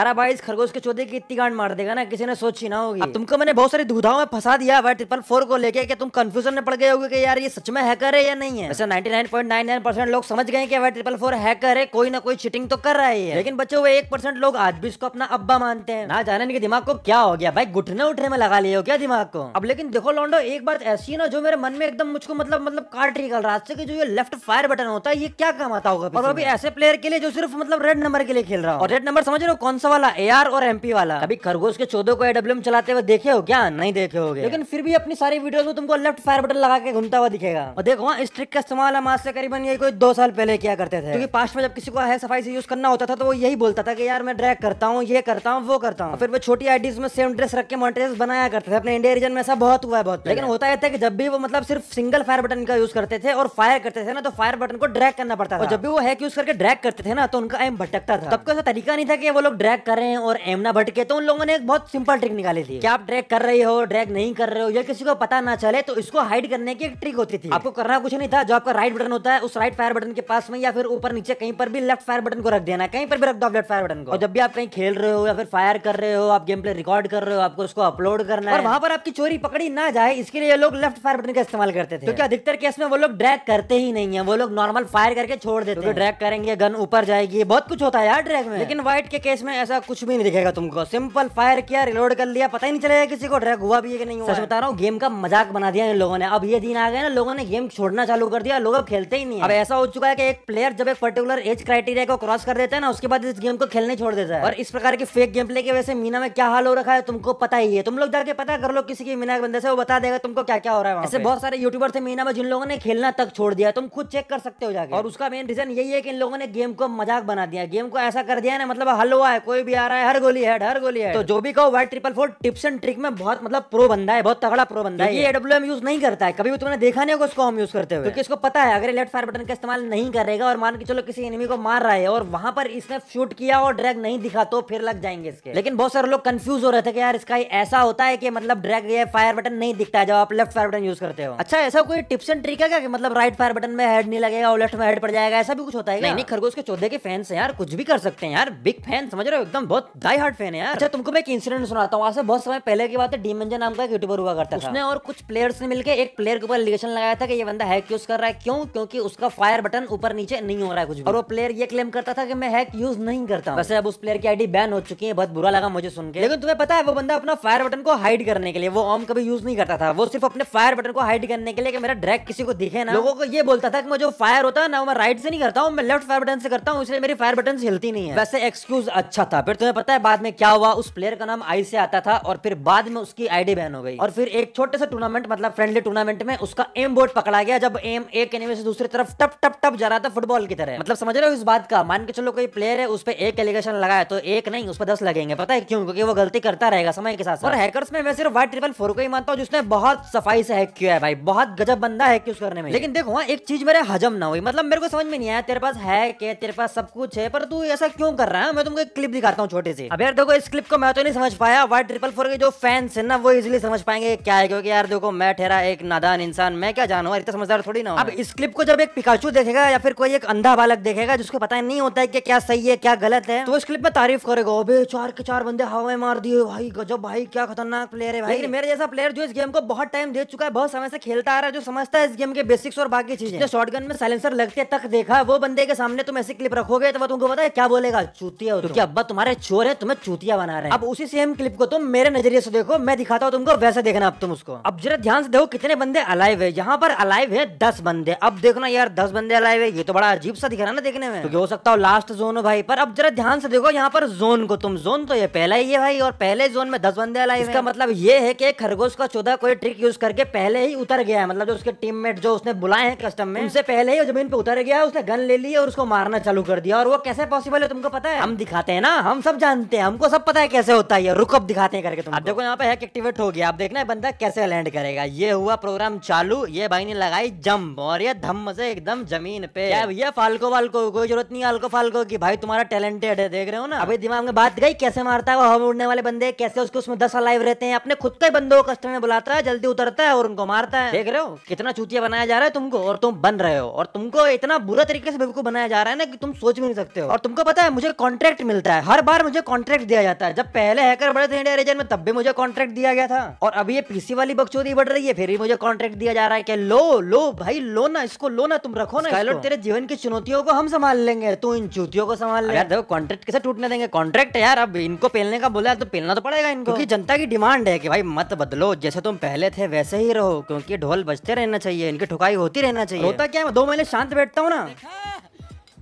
अरे भाई इस खरगोश के चौधरी की इतनी गांड मार देगा ना किसी ने सोची ना होगी अब तुमको मैंने बहुत सारी दुविधाओं में फंसा दिया भाई ट्रिपल फोर को लेके कि तुम कंफ्यूजन में पड़ गए होगे कि यार ये सच में हैकर है या नहीं है वैसे 99.99 परसेंट लोग समझ गए कि भाई ट्रिपल फोर हैकर है कोई ना कोई चिटिंग तो कर रहा है लेकिन बच्चे वो एक परसेंट लोग आज भी इसको अपना अब्बा मानते हैं ना जाने के दिमाग को क्या हो गया भाई घुटने उठने में लगा लिए हो क्या दिमाग को अब लेकिन देखो लॉन्डो एक बात ऐसी ना जो मेरे मन में एकदम मुझको मतलब मतलब काट निकल रहा है जो ये लेफ्ट फायर बटन होता है ये क्या काम आता होगा और अभी ऐसे प्लेयर के लिए जो सिर्फ मतलब रेड नंबर के लिए खेल रहा है और रेड नंबर समझ रहे हो कौन सा वाला एआर और एमपी वाला अभी खरगोश के चौदह को एडब्ल्यू चलाते हुए देखे हो क्या नहीं देखे हो लेकिन फिर भी अपनी सारी वीडियो में तुमको लेफ्ट फायर बटन लगा के घूमता हुआ दिखेगा और देखो हाँ, इस ट्रिक का इस्तेमाल हम आज से करीबन यही कोई दो साल पहले किया करते थे क्योंकि पास्ट में जब किसी को है सफाई से यूज करना होता था तो वो यही बोलता था कि यार मैं ड्रैग करता हूँ ये करता हूँ वो करता हूँ फिर वो छोटी आईडीज में सेम ड्रेस रख के मॉनिटर्स बनाया करते थे अपने इंडिया रीजन में ऐसा बहुत हुआ है बहुत लेकिन होता है कि जब भी वो मतलब सिर्फ सिंगल फायर बटन का यूज करते थे और फायर करते थे ना तो फायर बटन को ड्रैग करना पड़ता था और जब भी वो है यूज करके ड्रैग करते थे ना तो उनका एम भटकता था तब का ऐसा तरीका नहीं था कि वो लोग ड्रैग ड्रैग कर रहे हैं और एमना भटके तो उन लोगों ने एक बहुत सिंपल ट्रिक निकाली थी क्या आप ड्रैग कर रहे हो ड्रैग नहीं कर रहे हो या किसी को पता ना चले तो इसको हाइड करने की एक ट्रिक होती थी आपको करना कुछ नहीं था जो आपका राइट बटन होता है उस राइट फायर बटन के पास में या फिर ऊपर नीचे कहीं पर भी लेफ्ट फायर बटन को रख देना कहीं पर भी रख दो लेफ्ट फायर बटन को जब भी आप कहीं खेल रहे हो या फिर फायर कर रहे हो आप गेम प्ले रिकॉर्ड कर रहे हो आपको उसको अपलोड करना है वहां पर आपकी चोरी पकड़ी ना जाए इसके लिए लोग लेफ्ट फायर बटन का इस्तेमाल करते थे क्योंकि अधिकतर केस में वो लोग ड्रैग करते ही नहीं है वो लोग नॉर्मल फायर करके छोड़ देते ड्रैग करेंगे गन ऊपर जाएगी बहुत कुछ होता है यार ड्रैग में लेकिन व्हाइट के केस में ऐसा कुछ भी नहीं दिखेगा तुमको सिंपल फायर किया रिलोड कर लिया पता ही नहीं चलेगा किसी को ड्रैग हुआ भी है कि नहीं हुआ सच बता रहा हूँ गेम का मजाक बना दिया इन लोगों ने अब ये दिन आ गए ना लोगों ने गेम छोड़ना चालू कर दिया लोग अब खेलते ही नहीं अब ऐसा हो चुका है कि एक प्लेयर जब एक पर्टिकुलर एज क्राइटेरिया को क्रॉस कर देता है ना उसके बाद इस गेम को खेलने छोड़ देता है और इस प्रकार की फेक गेम प्ले की वजह से मीना में क्या हाल हो रखा है तुमको पता ही है तुम लोग जाके पता कर लो किसी की मीना के बंदे से वो बता देगा तुमको क्या क्या हो रहा है ऐसे बहुत सारे यूट्यूबर थे मीना में जिन लोगों ने खेलना तक छोड़ दिया तुम खुद चेक कर सकते हो जाकर और उसका मेन रीजन यही है कि इन लोगों ने गेम को मजाक बना दिया गेम को ऐसा कर दिया ना मतलब हलवा है कोई भी आ रहा है हर गोली हेड हर गोली हेड तो जो भी कहो white triple four tips and trick में बहुत मतलब प्रो बंदा है बहुत तगड़ा प्रो बंदा है ये एडब्ल्यू यूज नहीं करता है कभी भी तुमने देखा नहीं होगा उसको हम यूज करते हुए क्योंकि इसको पता है अगर लेफ्ट फायर बटन का इस्तेमाल नहीं करेगा और मान के चलो किसी एनिमी को मार रहा है और वहां पर इसने शूट किया और ड्रैग नहीं दिखा तो फिर लग जाएंगे इसके लेकिन बहुत सारे लोग कंफ्यूज हो रहे थे कि यार इसका ऐसा होता है कि मतलब ड्रैग ये फायर बटन नहीं दिखता है जब आप लेफ्ट फायर बटन यूज करते हो अच्छा ऐसा कोई टिप्स एंड ट्रिक है क्या कि मतलब राइट फायर बटन में हेड नहीं लगेगा और लेफ्ट में हेड पड़ जाएगा ऐसा भी कुछ होता है नहीं खरगोश के चौधरी के फैंस है यार कुछ भी कर सकते हैं यार बिग फैन समझ रहे हो एकदम बहुत डाई हार्ड फैन है यार अच्छा तुमको मैं एक इंसिडेंट सुनाता हूँ से बहुत समय पहले की बात है डीमेंजन नाम का एक यूट्यूबर हुआ करता था उसने और कुछ प्लेयर्स ने मिलकर एक प्लेयर के ऊपर एलिगेशन लगाया था कि ये बंदा हैक यूज कर रहा है क्यों क्योंकि उसका फायर बटन ऊपर नीचे नहीं हो रहा है कुछ और वो प्लेयर ये क्लेम करता था कि मैं हैक यूज नहीं करता वैसे अब उस प्लेयर की आईडी बैन हो चुकी है बहुत बुरा लगा मुझे सुन के लेकिन तुम्हें पता है वो बंदा अपना फायर बटन को हाइड करने के लिए वो ऑम कभी यूज नहीं करता था वो सिर्फ अपने फायर बटन को हाइड करने के लिए मेरा ड्रैग किसी को दिखे ना लोगों को ये बोलता था कि मैं जो फायर होता है ना मैं राइट से नहीं करता हूँ मैं लेफ्ट फायर बटन से करता हूँ इसलिए मेरी फायर बटन हिलती नहीं है वैसे एक्सक्यूज अच्छा था फिर तुम्हें पता है बाद में क्या हुआ उस प्लेयर का नाम आई से आता था और फिर बाद में उसकी आईडी बैन हो गई और फिर एक छोटे से टूर्नामेंट मतलब फ्रेंडली टूर्नामेंट में उसका एम बोर्ड पकड़ा गया जब एम एक एनिमे से दूसरी तरफ टप टप टप जा रहा था फुटबॉल की तरह मतलब समझ रहे हो इस बात का मान के चलो कोई प्लेयर है उस पर एक एलिगेशन लगाया तो एक नहीं उस पर दस लगेंगे पता है क्यों क्योंकि वो गलती करता रहेगा समय के साथ और हैकर्स में मैं सिर्फ वाई ट्रिपल फोर को ही मानता हूँ जिसने बहुत सफाई से हैक किया है भाई बहुत गजब बंदा है क्यूज करने में लेकिन देखो हाँ, एक चीज मेरे हजम ना हुई मतलब मेरे को समझ में नहीं आया तेरे पास है तेरे पास सब कुछ है पर तू ऐसा क्यों कर रहा है मैं तुमको एक क्लिप भी करता हूँ छोटे से अब यार देखो इस क्लिप को मैं तो नहीं समझ पाया वाइट ट्रिपल फोर के जो फैंस है ना वो इजिली समझ पाएंगे क्या है क्योंकि यार देखो मैं ठहरा एक नादान इंसान मैं क्या जानू इतना समझदार थोड़ी ना अब इस क्लिप को जब एक पिकाचू देखेगा या फिर कोई एक अंधा बालक देखेगा जिसको पता नहीं होता है कि क्या सही है क्या गलत है तो इस क्लिप में तारीफ करेगा अबे चार के चार बंदे हवा मार दिए भाई गजब भाई क्या खतरनाक प्लेयर है भाई मेरे जैसा प्लेयर जो इस गेम को बहुत टाइम दे चुका है बहुत समय से खेलता आ रहा है जो समझता है इस गेम के बेसिक्स और बाकी चीजें शॉर्ट गन में साइलेंसर लगते तक देखा वो बंदे के सामने तुम ऐसी क्लिप रखोगे तो तुमको पता है क्या बोलेगा चूती है अब्बा तुम्हारे चोर है तुम्हें चूतिया बना रहे हैं अब उसी सेम क्लिप को तुम मेरे नजरिए से देखो मैं दिखाता हूँ तुमको वैसे देखना अब तुम उसको अब जरा ध्यान से देखो कितने बंदे अलाइव है यहाँ पर अलाइव है दस बंदे अब देखना यार दस बंदे अलाइव है ये तो बड़ा अजीब सा दिख रहा है ना देखने में तो हो सकता हो लास्ट जोन हो भाई पर अब जरा ध्यान से देखो यहाँ पर जोन को तुम जोन तो ये पहला ही है भाई और पहले जोन में दस बंदे अलाइव इसका मतलब ये है कि खरगोश का चौदह कोई ट्रिक यूज करके पहले ही उतर गया है मतलब जो उसके टीम जो उसने बुलाए हैं कस्टम में उनसे पहले ही जमीन पे उतर गया उसने गन ले ली और उसको मारना चालू कर दिया और वो कैसे पॉसिबल है तुमको पता है हम दिखाते हैं ना हम सब जानते हैं हमको सब पता है कैसे होता है रुकअप दिखाते हैं करके तुम अब देखो यहाँ पे हैक एक्टिवेट हो गया अब देखना है बंदा कैसे लैंड करेगा ये हुआ प्रोग्राम चालू ये भाई ने लगाई जंप और ये धम से एकदम जमीन पे ये फाल्को वालको कोई जरूरत नहीं अल्को फालको की भाई तुम्हारा टैलेंटेड है देख रहे हो ना अभी दिमाग में बात गई कैसे मारता है वो हम उड़ने वाले बंदे कैसे उसके उसमें दस अलाइव रहते हैं अपने खुद के बंदो को में बुलाता है जल्दी उतरता है और उनको मारता है देख रहे हो कितना चूतिया बनाया जा रहा है तुमको और तुम बन रहे हो और तुमको इतना बुरा तरीके से बिल्कुल बनाया जा रहा है ना कि तुम सोच भी नहीं सकते हो और तुमको पता है मुझे कॉन्ट्रैक्ट मिलता है हर बार मुझे कॉन्ट्रैक्ट दिया जाता है जब पहले हैकर बढ़े थे इंडिया रीजन में तब भी मुझे कॉन्ट्रैक्ट दिया गया था और अभी ये पीसी वाली बकचोदी बढ़ रही है फिर भी मुझे कॉन्ट्रैक्ट दिया जा रहा है कि लो लो भाई लो ना इसको लो ना तुम रखो ना पायलट तेरे जीवन की चुनौतियों को हम संभाल लेंगे तू इन चुतियों को संभाल ले यार देखो कॉन्ट्रैक्ट कैसे टूटने देंगे कॉन्ट्रैक्ट यार अब इनको पेलने का बोला तो पेलना तो पड़ेगा इनको क्योंकि जनता की डिमांड है कि भाई मत बदलो जैसे तुम पहले थे वैसे ही रहो क्योंकि ढोल बजते रहना चाहिए इनकी ठुकाई होती रहना चाहिए होता क्या है दो महीने शांत बैठता हूँ ना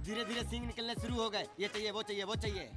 धीरे धीरे सिंह निकलने शुरू हो गए ये चाहिए वो चाहिए वो चाहिए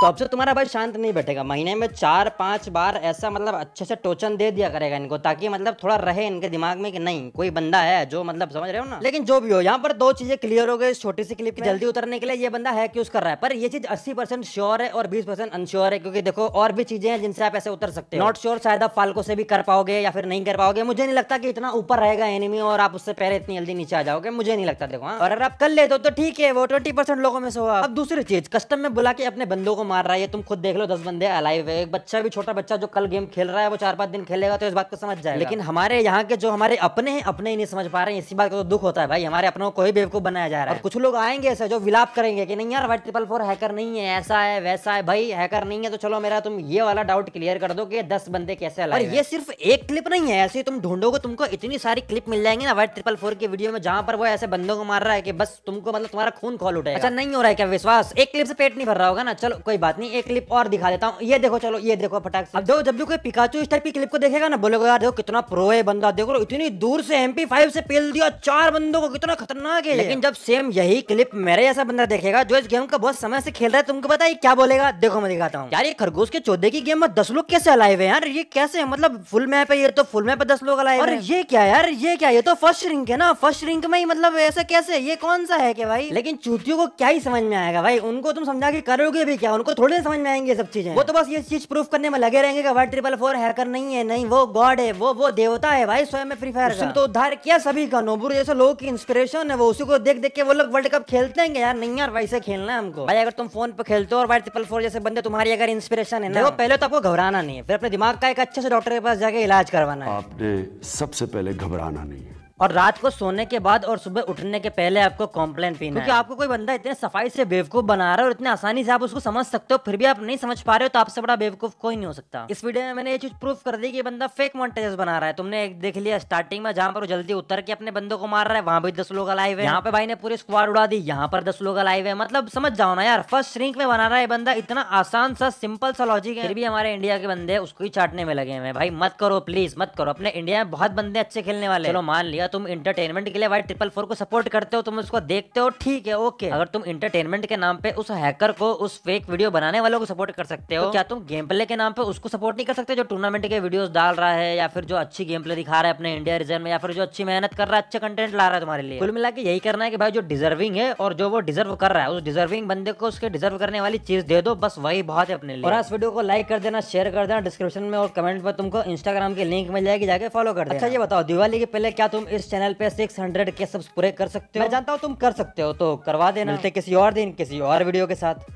तो अब से तुम्हारा भाई शांत नहीं बैठेगा महीने में चार पांच बार ऐसा मतलब अच्छे से टोचन दे दिया करेगा इनको ताकि मतलब थोड़ा रहे इनके दिमाग में कि नहीं कोई बंदा है जो मतलब समझ रहे हो ना लेकिन जो भी हो यहाँ पर दो चीजें क्लियर हो गई छोटी सी क्लिप जल्दी उतरने के लिए ये बंदा है क्यूज कर रहा है पर ये चीज अस्सी परसेंट श्योर है और बीस परसेंट अनश्योर है क्योंकि देखो और भी चीजें हैं जिनसे आप ऐसे उतर सकते हो नॉट श्योर शायद आप फालको से भी कर पाओगे या फिर नहीं कर पाओगे मुझे नहीं लगता कि इतना ऊपर रहेगा एनिमी और आप उससे पहले इतनी जल्दी नीचे आ जाओगे मुझे नहीं लगता देखो हाँ। और अगर आप कर लेते हो तो ठीक है वो ट्वेंटी लोगों में से हो अब दूसरी चीज कस्टम में बुला के अपने बंदों को मार रहा है ये तुम खुद देख लो दस बंदे अलाइव है एक बच्चा भी छोटा बच्चा जो कल गेम खेल रहा है वो चार पांच दिन खेलेगा तो इस बात को समझ जाए लेकिन हमारे यहाँ के जो हमारे अपने हैं अपने ही नहीं समझ पा रहे हैं इसी बात का तो दुख होता है भाई हमारे अपनों को ही बेवकूफ बनाया जा रहा है कुछ लोग आएंगे ऐसे जो विलाप करेंगे कि नहीं यार वाइट ट्रिपल फोर हैकर नहीं है ऐसा है वैसा है भाई हैकर नहीं है तो चलो मेरा तुम ये वाला डाउट क्लियर कर दो कि दस बंदे कैसे अलाइव ये सिर्फ एक क्लिप नहीं है ऐसे तुम ढूंढोगे तुमको इतनी सारी क्लिप मिल जाएंगे ना वाइट ट्रिपल फोर की वीडियो में जहाँ पर वो ऐसे बंदों को मार रहा है कि बस तुमको मतलब तुम्हारा खून खोल उठे अच्छा नहीं हो रहा है क्या विश्वास एक क्लिप से पेट नहीं भर रहा होगा ना चलो कोई बात नहीं एक क्लिप और दिखा देता हूँ ये देखो चलो ये देखो फटाक अब देखो जब भी कोई पिकाचू इस टाइप की क्लिप को देखेगा ना बोलेगा यार देखो कितना प्रो है बंदा देखो इतनी दूर से एम फाइव से पेल दिया चार बंदों को कितना खतरनाक है लेकिन जब सेम यही क्लिप मेरे ऐसा बंदा देखेगा जो इस गेम का बहुत समय से खेल रहा है तुमको पता है क्या बोलेगा देखो मैं दिखाता हूँ यार ये खरगोश के चौदह की गेम में दस लोग कैसे अलाए हुए यार ये कैसे मतलब फुल मैप है ये तो फुल मैप दस लोग अलाए और ये क्या यार ये क्या ये तो फर्स्ट रिंक है ना फर्स्ट रिंक में ही मतलब ऐसा कैसे ये कौन सा है क्या भाई लेकिन चूतियों को क्या ही समझ में आएगा भाई उनको तुम समझा के करोगे भी क्या उनको थोड़ी समझ में आएंगे सब चीजें वो तो बस ये चीज प्रूफ करने में लगे रहेंगे वन ट्रिपल फोर हैकर नहीं है नहीं वो गॉड है वो वो देवता है भाई स्वयं में फ्री फायर तो उद्धार किया सभी का नोबुर जैसे लोगों की इंस्पिरेशन है वो उसी को देख देख के वो लोग वर्ल्ड कप खेलते हैं यार नहीं यार वैसे खेलना है हमको भाई अगर तुम फोन पे खेलते हो और वाइट ट्रिपल फोर जैसे बंदे तुम्हारी अगर इंस्पिरेशन है ना वो पहले तो आपको घबराना नहीं है फिर अपने दिमाग का एक अच्छे से डॉक्टर के पास जाके इलाज करवाना है आपने सबसे पहले घबराना नहीं है और रात को सोने के बाद और सुबह उठने के पहले आपको कॉम्प्लेन पीना क्योंकि आपको कोई बंदा इतने सफाई से बेवकूफ बना रहा है और इतने आसानी से आप उसको समझ सकते हो फिर भी आप नहीं समझ पा रहे हो तो आपसे बड़ा बेवकूफ कोई नहीं हो सकता इस वीडियो में मैंने ये चीज प्रूफ कर दी कि बंदा फेक मॉन्टेजेस बना रहा है तुमने एक देख लिया स्टार्टिंग में जहाँ पर जल्दी उतर के अपने बंदों को मार रहा है वहाँ भी दस लोग अलाइव है यहाँ पे भाई ने पूरी स्क्वाड उड़ा दी यहाँ पर दस लोग अलाइव है मतलब समझ जाओ ना यार फर्स्ट श्रिंक में बना रहा है बंदा इतना आसान सा सिंपल सा लॉजिक है फिर भी हमारे इंडिया के बंदे उसको ही चाटने में लगे हैं भाई मत करो प्लीज मत करो अपने इंडिया में बहुत बंदे अच्छे खेलने वाले चलो मान लिया या तुम इंटरटेनमेंट के लिए वाइट ट्रिपल फोर को सपोर्ट करते हो तुम उसको देखते हो ठीक है ओके अगर तुम इंटरटेनमेंट के नाम पे उस हैकर को उस फेक वीडियो बनाने वालों को सपोर्ट कर सकते हो तो क्या तुम गेम प्ले के नाम पे उसको सपोर्ट नहीं कर सकते जो टूर्नामेंट के वीडियो डाल रहा है या फिर जो अच्छी गेम प्ले दिखा रहा है अपने इंडिया रीजन में या फिर जो अच्छी मेहनत कर रहा है अच्छा कंटेंट ला रहा है तुम्हारे लिए कुल मिला के यही करना है कि भाई जो डिजर्विंग है और जो वो डिजर्व कर रहा है उस डिजर्विंग बंदे को उसके डिजर्व करने वाली चीज दे दो बस वही बहुत है अपने लिए और इस वीडियो को लाइक कर देना शेयर कर देना डिस्क्रिप्शन में और कमेंट में तुमको इंस्टाग्राम की लिंक मिल जाएगी जाके फॉलो कर अच्छा, देना अच्छा ये बताओ दिवाली के पहले क्या तुम इस चैनल पे 600 के सब्स पूरे कर सकते हो मैं जानता हूँ तुम कर सकते हो तो करवा देना मिलते किसी और दिन किसी और वीडियो के साथ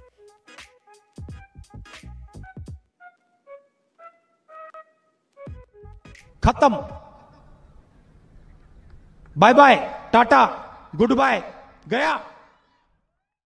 खत्म bye bye tata goodbye गया